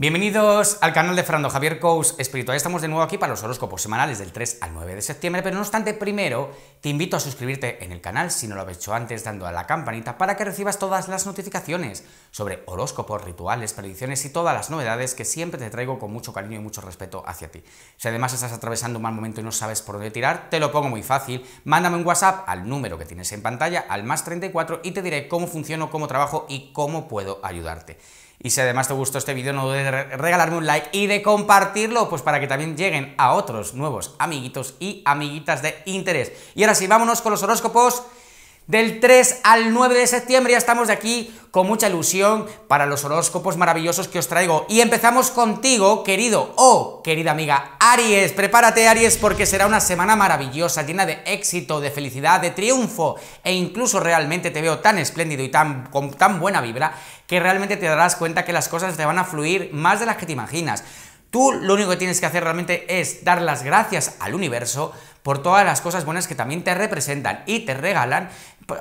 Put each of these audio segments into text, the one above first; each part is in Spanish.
Bienvenidos al canal de Fernando Javier Cous Espiritual. Estamos de nuevo aquí para los horóscopos semanales del 3 al 9 de septiembre, pero no obstante, primero te invito a suscribirte en el canal si no lo has hecho antes dando a la campanita para que recibas todas las notificaciones sobre horóscopos, rituales, predicciones y todas las novedades que siempre te traigo con mucho cariño y mucho respeto hacia ti. Si además estás atravesando un mal momento y no sabes por dónde tirar, te lo pongo muy fácil. Mándame un WhatsApp al número que tienes en pantalla, al más 34, y te diré cómo funciono, cómo trabajo y cómo puedo ayudarte. Y si además te gustó este vídeo, no dudes en regalarme un like y de compartirlo, pues para que también lleguen a otros nuevos amiguitos y amiguitas de interés. Y ahora sí, vámonos con los horóscopos del 3 al 9 de septiembre ya estamos de aquí con mucha ilusión para los horóscopos maravillosos que os traigo. Y empezamos contigo, querido o oh, querida amiga Aries. Prepárate Aries porque será una semana maravillosa, llena de éxito, de felicidad, de triunfo e incluso realmente te veo tan espléndido y tan, con tan buena vibra que realmente te darás cuenta que las cosas te van a fluir más de las que te imaginas. Tú lo único que tienes que hacer realmente es dar las gracias al universo por todas las cosas buenas que también te representan y te regalan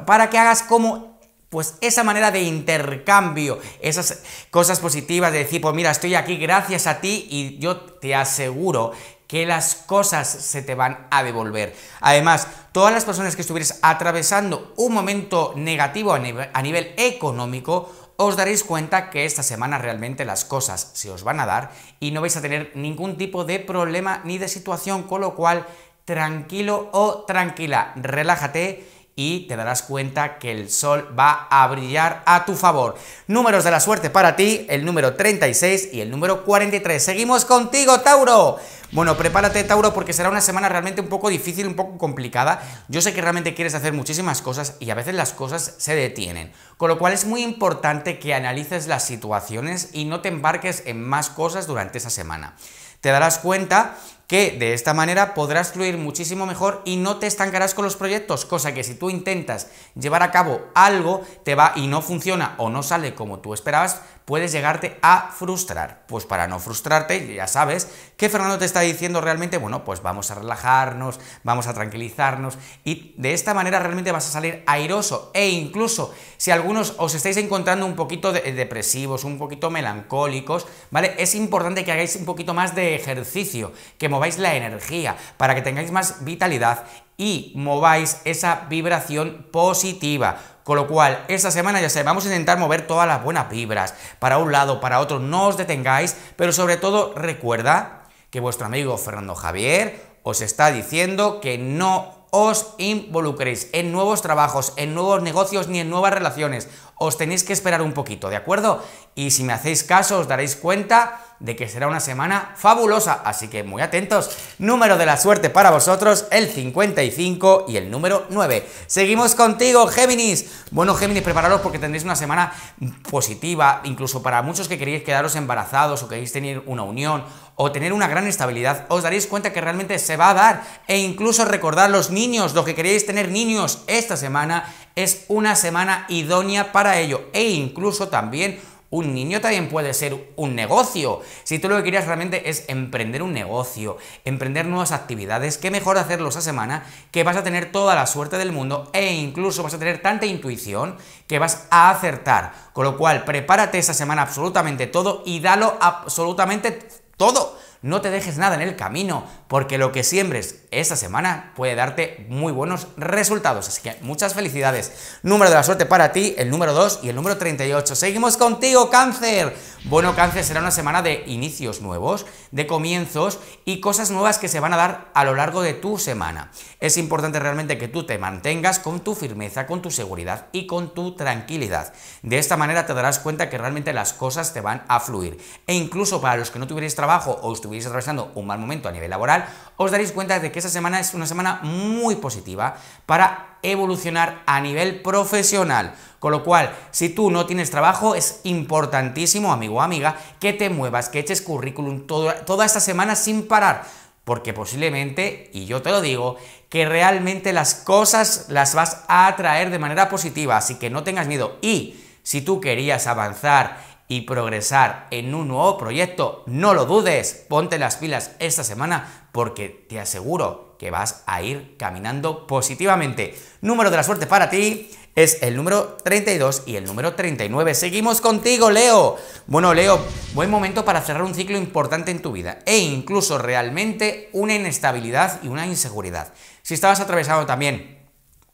para que hagas como pues esa manera de intercambio, esas cosas positivas de decir, pues mira, estoy aquí gracias a ti y yo te aseguro que las cosas se te van a devolver. Además, todas las personas que estuvieras atravesando un momento negativo a, nivel, a nivel económico, os daréis cuenta que esta semana realmente las cosas se os van a dar y no vais a tener ningún tipo de problema ni de situación, con lo cual tranquilo o tranquila, relájate y te darás cuenta que el sol va a brillar a tu favor. Números de la suerte para ti, el número 36 y el número 43. Seguimos contigo, Tauro. Bueno, prepárate, Tauro, porque será una semana realmente un poco difícil, un poco complicada. Yo sé que realmente quieres hacer muchísimas cosas y a veces las cosas se detienen. Con lo cual es muy importante que analices las situaciones y no te embarques en más cosas durante esa semana. Te darás cuenta que de esta manera podrás fluir muchísimo mejor y no te estancarás con los proyectos, cosa que si tú intentas llevar a cabo algo, te va y no funciona o no sale como tú esperabas, puedes llegarte a frustrar. Pues para no frustrarte, ya sabes que Fernando te está diciendo realmente, bueno, pues vamos a relajarnos, vamos a tranquilizarnos y de esta manera realmente vas a salir airoso e incluso si algunos os estáis encontrando un poquito eh, depresivos, un poquito melancólicos, ¿vale? Es importante que hagáis un poquito más de ejercicio, que mováis la energía, para que tengáis más vitalidad y mováis esa vibración positiva. Con lo cual, esta semana ya sé, vamos a intentar mover todas las buenas vibras, para un lado, para otro, no os detengáis, pero sobre todo recuerda que vuestro amigo Fernando Javier os está diciendo que no os involucréis en nuevos trabajos, en nuevos negocios ni en nuevas relaciones. Os tenéis que esperar un poquito, ¿de acuerdo? Y si me hacéis caso, os daréis cuenta de que será una semana fabulosa, así que muy atentos. Número de la suerte para vosotros, el 55 y el número 9. Seguimos contigo, Géminis. Bueno, Géminis, prepararos porque tendréis una semana positiva, incluso para muchos que queréis quedaros embarazados o queréis tener una unión o tener una gran estabilidad, os daréis cuenta que realmente se va a dar. E incluso recordar los niños, los que queréis tener niños esta semana, es una semana idónea para ello. E incluso también un niño también puede ser un negocio. Si tú lo que querías realmente es emprender un negocio, emprender nuevas actividades, qué mejor hacerlo esa semana que vas a tener toda la suerte del mundo e incluso vas a tener tanta intuición que vas a acertar. Con lo cual, prepárate esa semana absolutamente todo y dalo absolutamente todo. No te dejes nada en el camino, porque lo que siembres esta semana puede darte muy buenos resultados. Así que muchas felicidades. Número de la suerte para ti, el número 2 y el número 38. Seguimos contigo, cáncer. Bueno, cáncer será una semana de inicios nuevos, de comienzos y cosas nuevas que se van a dar a lo largo de tu semana. Es importante realmente que tú te mantengas con tu firmeza, con tu seguridad y con tu tranquilidad. De esta manera te darás cuenta que realmente las cosas te van a fluir. E incluso para los que no tuvierais trabajo o estuvierais atravesando un mal momento a nivel laboral, os daréis cuenta de que esta semana es una semana muy positiva para evolucionar a nivel profesional. Con lo cual, si tú no tienes trabajo, es importantísimo, amigo o amiga, que te muevas, que eches currículum toda esta semana sin parar porque posiblemente, y yo te lo digo, que realmente las cosas las vas a atraer de manera positiva, así que no tengas miedo. Y si tú querías avanzar y progresar en un nuevo proyecto, no lo dudes, ponte las pilas esta semana porque te aseguro que vas a ir caminando positivamente. Número de la suerte para ti es el número 32 y el número 39. Seguimos contigo, Leo. Bueno, Leo, buen momento para cerrar un ciclo importante en tu vida e incluso realmente una inestabilidad y una inseguridad. Si estabas atravesando también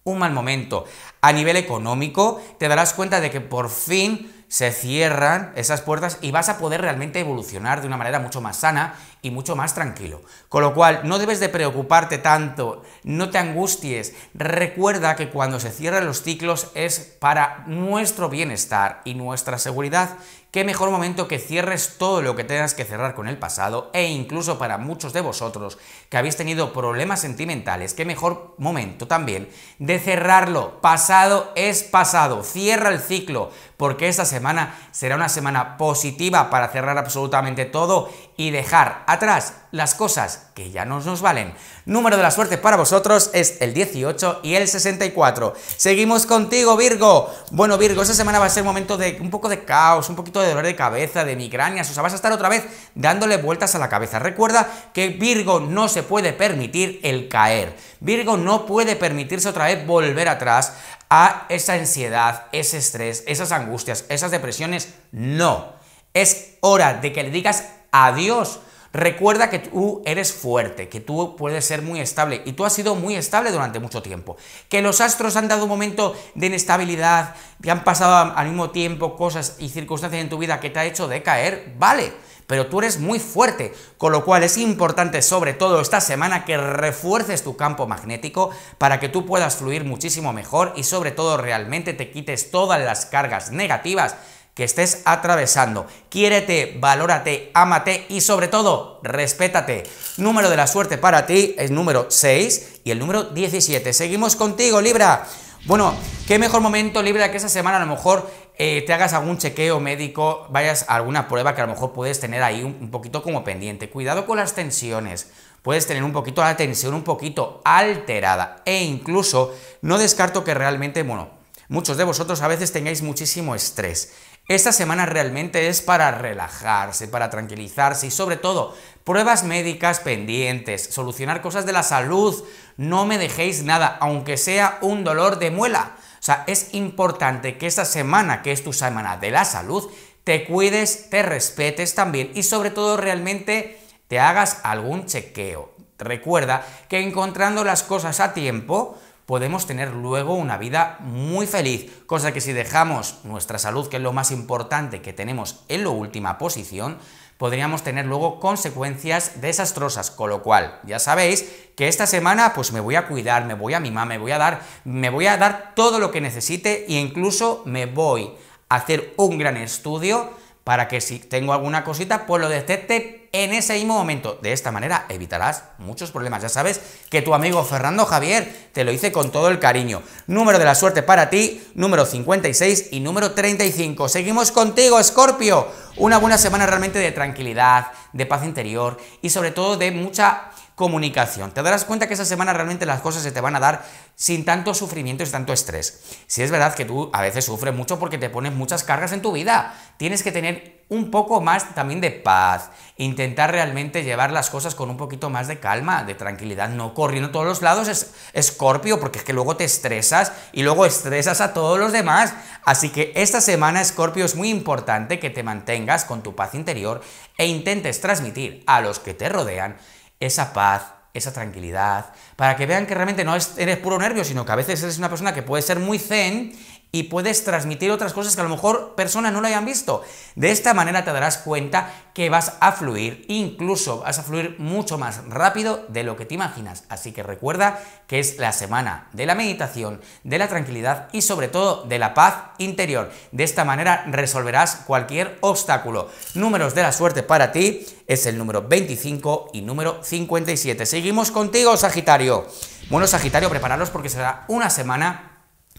un mal momento a nivel económico, te darás cuenta de que por fin se cierran esas puertas y vas a poder realmente evolucionar de una manera mucho más sana y mucho más tranquilo. Con lo cual, no debes de preocuparte tanto, no te angusties. Recuerda que cuando se cierran los ciclos es para nuestro bienestar y nuestra seguridad. Qué mejor momento que cierres todo lo que tengas que cerrar con el pasado e incluso para muchos de vosotros que habéis tenido problemas sentimentales, qué mejor momento también de cerrarlo. Pasado es pasado, cierra el ciclo porque esta semana será una semana positiva para cerrar absolutamente todo y dejar atrás las cosas que ya no nos valen. Número de la suerte para vosotros es el 18 y el 64. Seguimos contigo, Virgo. Bueno, Virgo, esta semana va a ser un momento de un poco de caos, un poquito de dolor de cabeza, de migrañas, o sea, vas a estar otra vez dándole vueltas a la cabeza. Recuerda que Virgo no se puede permitir el caer. Virgo no puede permitirse otra vez volver atrás a esa ansiedad, ese estrés, esas angustias, esas depresiones. No. Es hora de que le digas adiós. Recuerda que tú eres fuerte, que tú puedes ser muy estable y tú has sido muy estable durante mucho tiempo. Que los astros han dado un momento de inestabilidad, que han pasado al mismo tiempo cosas y circunstancias en tu vida que te ha hecho decaer, vale, pero tú eres muy fuerte, con lo cual es importante sobre todo esta semana que refuerces tu campo magnético para que tú puedas fluir muchísimo mejor y sobre todo realmente te quites todas las cargas negativas que estés atravesando. Quiérete, valórate, ámate y sobre todo, respétate. Número de la suerte para ti es número 6 y el número 17. Seguimos contigo, Libra. Bueno, qué mejor momento, Libra, que esa semana a lo mejor eh, te hagas algún chequeo médico, vayas a alguna prueba que a lo mejor puedes tener ahí un poquito como pendiente. Cuidado con las tensiones puedes tener un poquito la tensión un poquito alterada e incluso no descarto que realmente, bueno, muchos de vosotros a veces tengáis muchísimo estrés. Esta semana realmente es para relajarse, para tranquilizarse y sobre todo pruebas médicas pendientes, solucionar cosas de la salud, no me dejéis nada, aunque sea un dolor de muela. O sea, es importante que esta semana, que es tu semana de la salud, te cuides, te respetes también y sobre todo realmente te hagas algún chequeo. Recuerda que encontrando las cosas a tiempo, podemos tener luego una vida muy feliz, cosa que si dejamos nuestra salud, que es lo más importante que tenemos en la última posición, podríamos tener luego consecuencias desastrosas, con lo cual ya sabéis que esta semana pues me voy a cuidar, me voy a mimar, me voy a dar, me voy a dar todo lo que necesite e incluso me voy a hacer un gran estudio para que si tengo alguna cosita, pues lo detecte en ese mismo momento. De esta manera evitarás muchos problemas. Ya sabes que tu amigo Fernando Javier te lo hice con todo el cariño. Número de la suerte para ti, número 56 y número 35. Seguimos contigo, Scorpio. Una buena semana realmente de tranquilidad, de paz interior y sobre todo de mucha comunicación. Te darás cuenta que esa semana realmente las cosas se te van a dar sin tanto sufrimiento y sin tanto estrés. Si es verdad que tú a veces sufres mucho porque te pones muchas cargas en tu vida, tienes que tener un poco más también de paz, intentar realmente llevar las cosas con un poquito más de calma, de tranquilidad, no corriendo a todos los lados, es escorpio, porque es que luego te estresas y luego estresas a todos los demás. Así que esta semana, escorpio, es muy importante que te mantengas con tu paz interior e intentes transmitir a los que te rodean esa paz, esa tranquilidad, para que vean que realmente no eres puro nervio, sino que a veces eres una persona que puede ser muy zen y puedes transmitir otras cosas que a lo mejor personas no lo hayan visto. De esta manera te darás cuenta que vas a fluir, incluso vas a fluir mucho más rápido de lo que te imaginas. Así que recuerda que es la semana de la meditación, de la tranquilidad y sobre todo de la paz interior. De esta manera resolverás cualquier obstáculo. Números de la suerte para ti es el número 25 y número 57. Seguimos contigo, Sagitario. Bueno, Sagitario, prepararos porque será una semana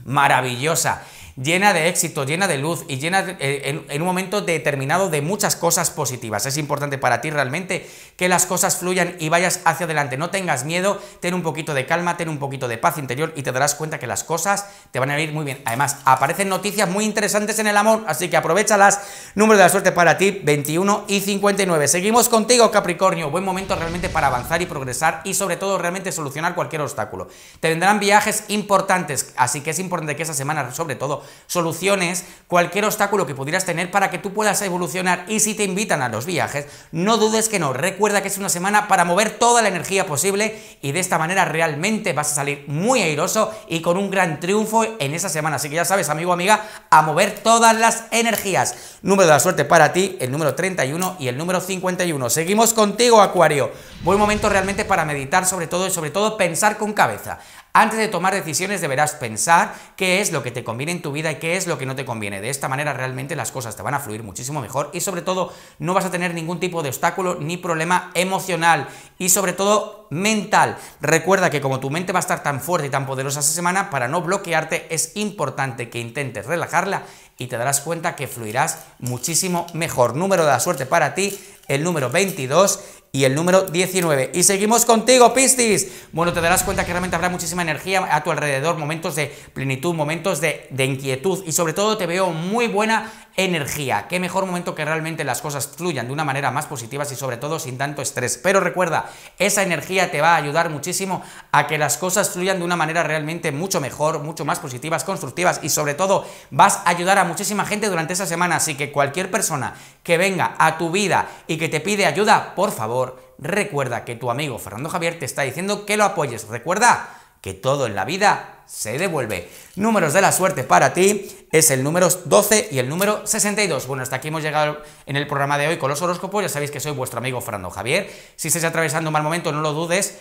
maravillosa, llena de éxito, llena de luz y llena eh, en, un momento determinado de muchas cosas positivas. Es importante para ti realmente que las cosas fluyan y vayas hacia adelante. No tengas miedo, ten un poquito de calma, ten un poquito de paz interior y te darás cuenta que las cosas te van a ir muy bien. Además, aparecen noticias muy interesantes en el amor, así que aprovechalas. Número de la suerte para ti, 21 y 59. Seguimos contigo, Capricornio. Buen momento realmente para avanzar y progresar y sobre todo realmente solucionar cualquier obstáculo. Te vendrán viajes importantes, así que es importante que esa semana sobre todo soluciones cualquier obstáculo que pudieras tener para que tú puedas evolucionar y si te invitan a los viajes, no dudes que no. Recuerda que es una semana para mover toda la energía posible y de esta manera realmente vas a salir muy airoso y con un gran triunfo en esa semana. Así que ya sabes, amigo, amiga, a mover todas las energías. Número de la suerte para ti, el número 31 y el número 51. Seguimos contigo, Acuario. Buen momento realmente para meditar sobre todo y sobre todo pensar con cabeza. Antes de tomar decisiones deberás pensar qué es lo que te conviene en tu vida y qué es lo que no te conviene. De esta manera realmente las cosas te van a fluir muchísimo mejor y sobre todo no vas a tener ningún tipo de obstáculo ni problema emocional y sobre todo mental. Recuerda que como tu mente va a estar tan fuerte y tan poderosa esta semana, para no bloquearte es importante que intentes relajarla y te darás cuenta que fluirás muchísimo mejor. Número de la suerte para ti, el número 22 y el número 19. Y seguimos contigo, Pistis, Bueno, te darás cuenta que realmente habrá muchísima energía a tu alrededor, momentos de plenitud, momentos de, de inquietud y sobre todo te veo muy buena energía. Qué mejor momento que realmente las cosas fluyan de una manera más positiva y sobre todo sin tanto estrés. Pero recuerda, esa energía te va a ayudar muchísimo a que las cosas fluyan de una manera realmente mucho mejor, mucho más positivas, constructivas y sobre todo vas a ayudar a muchísima gente durante esa semana. Así que cualquier persona que venga a tu vida y que te pide ayuda, por favor, recuerda que tu amigo Fernando Javier te está diciendo que lo apoyes. Recuerda que todo en la vida se devuelve. Números de la suerte para ti es el número 12 y el número 62. Bueno, hasta aquí hemos llegado en el programa de hoy con los horóscopos. Ya sabéis que soy vuestro amigo Fernando Javier. Si estáis atravesando un mal momento, no lo dudes,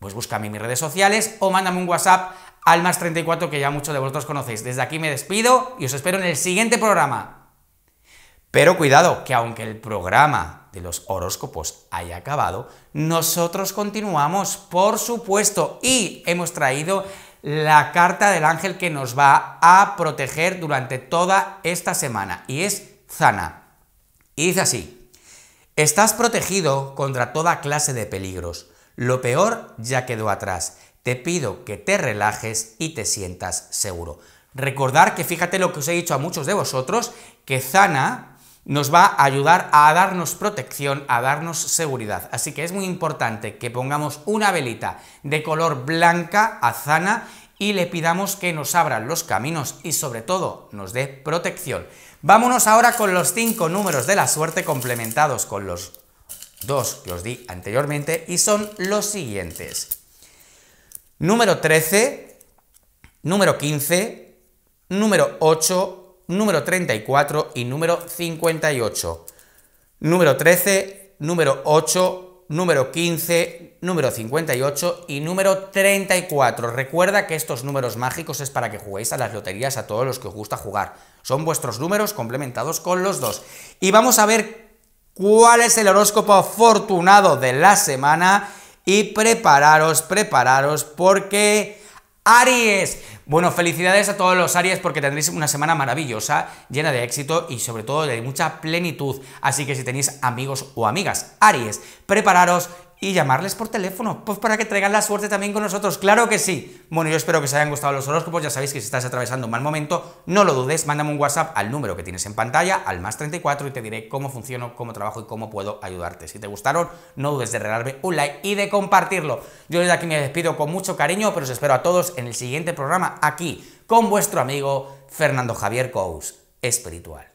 pues búscame en mis redes sociales o mándame un WhatsApp al más 34 que ya muchos de vosotros conocéis. Desde aquí me despido y os espero en el siguiente programa. Pero cuidado, que aunque el programa de los horóscopos haya acabado, nosotros continuamos, por supuesto, y hemos traído la carta del ángel que nos va a proteger durante toda esta semana, y es Zana. Y dice así, estás protegido contra toda clase de peligros. Lo peor ya quedó atrás. Te pido que te relajes y te sientas seguro. Recordar que fíjate lo que os he dicho a muchos de vosotros, que Zana nos va a ayudar a darnos protección, a darnos seguridad. Así que es muy importante que pongamos una velita de color blanca, azana, y le pidamos que nos abran los caminos y sobre todo nos dé protección. Vámonos ahora con los cinco números de la suerte complementados con los dos que os di anteriormente y son los siguientes. Número 13, número 15, número 8, número 34 y número 58. Número 13, número 8, número 15, número 58 y número 34. Recuerda que estos números mágicos es para que juguéis a las loterías a todos los que os gusta jugar. Son vuestros números complementados con los dos. Y vamos a ver cuál es el horóscopo afortunado de la semana y prepararos, prepararos porque Aries. Bueno, felicidades a todos los Aries porque tendréis una semana maravillosa, llena de éxito y sobre todo de mucha plenitud. Así que si tenéis amigos o amigas Aries, prepararos y llamarles por teléfono, pues para que traigan la suerte también con nosotros, claro que sí. Bueno, yo espero que os hayan gustado los horóscopos, ya sabéis que si estás atravesando un mal momento, no lo dudes, mándame un WhatsApp al número que tienes en pantalla, al más 34 y te diré cómo funciono, cómo trabajo y cómo puedo ayudarte. Si te gustaron, no dudes de regalarme un like y de compartirlo. Yo desde aquí me despido con mucho cariño, pero os espero a todos en el siguiente programa aquí con vuestro amigo Fernando Javier Cous, espiritual.